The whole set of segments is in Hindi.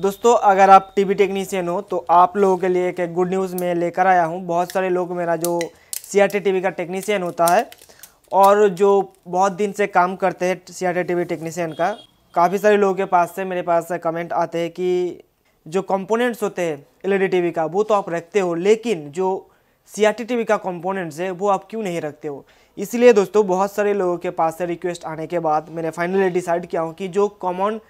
दोस्तों अगर आप टीवी टेक्नीशियन हो तो आप लोगों के लिए एक गुड न्यूज़ मैं लेकर आया हूँ बहुत सारे लोग मेरा जो सी आर टी का टेक्नीशियन होता है और जो बहुत दिन से काम करते हैं सी आर टी टेक्नीशियन का काफ़ी सारे लोगों के पास से मेरे पास कमेंट आते हैं कि जो कंपोनेंट्स होते हैं एल टीवी e का वो तो आप रखते हो लेकिन जो सी आर टी का कंपोनेंट्स है वो आप क्यों नहीं रखते हो इसलिए दोस्तों बहुत सारे लोगों के पास से रिक्वेस्ट आने के बाद मैंने फाइनली डिसाइड किया हूँ कि जो कॉमन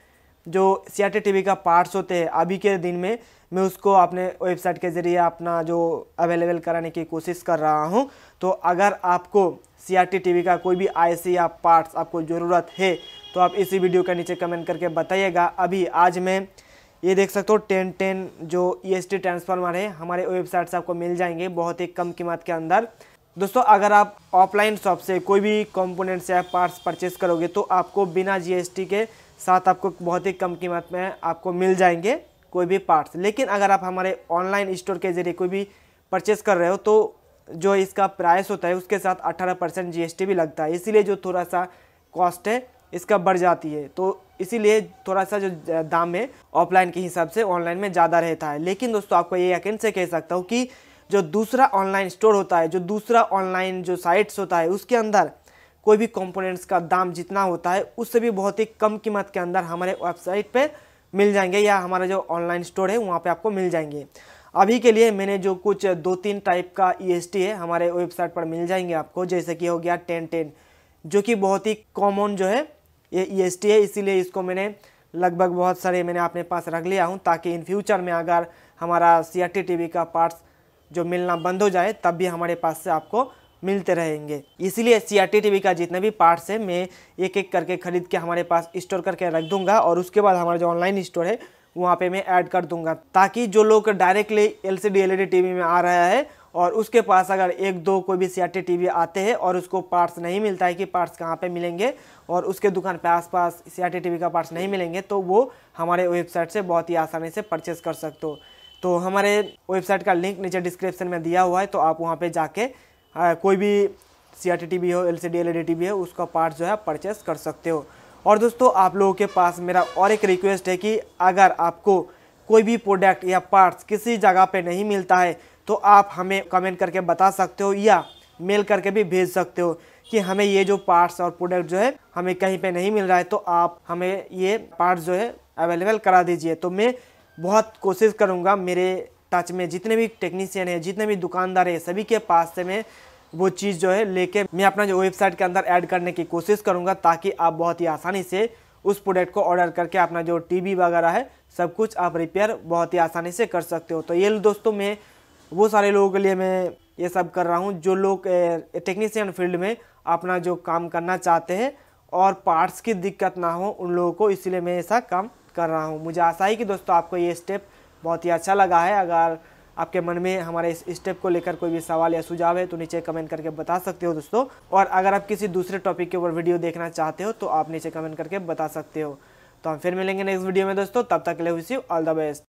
जो सी आर टी वी का पार्ट्स होते हैं अभी के दिन में मैं उसको अपने वेबसाइट के ज़रिए अपना जो अवेलेबल कराने की कोशिश कर रहा हूँ तो अगर आपको सी आर टी वी का कोई भी आई या पार्ट्स आपको ज़रूरत है तो आप इसी वीडियो के नीचे कमेंट करके बताइएगा अभी आज मैं ये देख सकते हो टेन टेन जो ई एस टी ट्रांसफार्मर है हमारे वेबसाइट से आपको मिल जाएंगे बहुत ही कम कीमत के अंदर दोस्तों अगर आप ऑफलाइन शॉप से कोई भी कंपोनेंट्स या पार्ट्स परचेस करोगे तो आपको बिना जीएसटी के साथ आपको बहुत ही कम कीमत में आपको मिल जाएंगे कोई भी पार्ट्स लेकिन अगर आप हमारे ऑनलाइन स्टोर के ज़रिए कोई भी परचेस कर रहे हो तो जो इसका प्राइस होता है उसके साथ 18 परसेंट जी भी लगता है इसीलिए जो थोड़ा सा कॉस्ट है इसका बढ़ जाती है तो इसीलिए थोड़ा सा जो दाम है ऑफलाइन के हिसाब से ऑनलाइन में ज़्यादा रहता है लेकिन दोस्तों आपको ये यकीन से कह सकता हूँ कि जो दूसरा ऑनलाइन स्टोर होता है जो दूसरा ऑनलाइन जो साइट्स होता है उसके अंदर कोई भी कंपोनेंट्स का दाम जितना होता है उससे भी बहुत ही कम कीमत के अंदर हमारे वेबसाइट पर मिल जाएंगे या हमारा जो ऑनलाइन स्टोर है वहाँ पर आपको मिल जाएंगे अभी के लिए मैंने जो कुछ दो तीन टाइप का ई e है हमारे वेबसाइट पर मिल जाएंगे आपको जैसे कि हो गया टेन टेन जो कि बहुत ही कॉमन जो है ये ई e है इसीलिए इसको मैंने लगभग बहुत सारे मैंने अपने पास रख लिया हूँ ताकि इन फ्यूचर में अगर हमारा C R T T V का पार्ट्स जो मिलना बंद हो जाए तब भी हमारे पास से आपको मिलते रहेंगे इसलिए सी आर टी का जितना भी पार्ट्स है मैं एक एक करके ख़रीद के हमारे पास स्टोर करके रख दूंगा और उसके बाद हमारा जो ऑनलाइन स्टोर है वहाँ पे मैं ऐड कर दूंगा ताकि जो लोग डायरेक्टली एल सी टीवी में आ रहा है और उसके पास अगर एक दो कोई भी सी टीवी आते हैं और उसको पार्ट्स नहीं मिलता है कि पार्ट्स कहाँ पे मिलेंगे और उसके दुकान पे आसपास सी टीवी का पार्ट्स नहीं मिलेंगे तो वो हमारे वेबसाइट से बहुत ही आसानी से परचेस कर सकते हो तो हमारे वेबसाइट का लिंक नीचे डिस्क्रिप्शन में दिया हुआ है तो आप वहाँ पर जाके आ, कोई भी C R T T V हो L C D L E D T उसका पार्ट जो है परचेस कर सकते हो और दोस्तों आप लोगों के पास मेरा और एक रिक्वेस्ट है कि अगर आपको कोई भी प्रोडक्ट या पार्ट्स किसी जगह पे नहीं मिलता है तो आप हमें कमेंट करके बता सकते हो या मेल करके भी भेज सकते हो कि हमें ये जो पार्ट्स और प्रोडक्ट जो है हमें कहीं पे नहीं मिल रहा है तो आप हमें ये पार्ट्स जो है अवेलेबल करा दीजिए तो मैं बहुत कोशिश करूँगा मेरे टच में जितने भी टेक्नीसियन हैं जितने भी दुकानदार हैं सभी के पास से मैं वो चीज़ जो है लेके मैं अपना जो वेबसाइट के अंदर ऐड करने की कोशिश करूँगा ताकि आप बहुत ही आसानी से उस प्रोडक्ट को ऑर्डर करके अपना जो टीवी वगैरह है सब कुछ आप रिपेयर बहुत ही आसानी से कर सकते हो तो ये दोस्तों मैं वो सारे लोगों के लिए मैं ये सब कर रहा हूँ जो लोग टेक्नीसियन फील्ड में अपना जो काम करना चाहते हैं और पार्ट्स की दिक्कत ना हो उन लोगों को इसलिए मैं ऐसा काम कर रहा हूँ मुझे आशा है कि दोस्तों आपको ये स्टेप बहुत ही अच्छा लगा है अगर आपके मन में हमारे इस स्टेप को लेकर कोई भी सवाल या सुझाव है तो नीचे कमेंट करके बता सकते हो दोस्तों और अगर आप किसी दूसरे टॉपिक के ऊपर वीडियो देखना चाहते हो तो आप नीचे कमेंट करके बता सकते हो तो हम फिर मिलेंगे नेक्स्ट वीडियो में दोस्तों तब तक ले यू ऑल द बेस्ट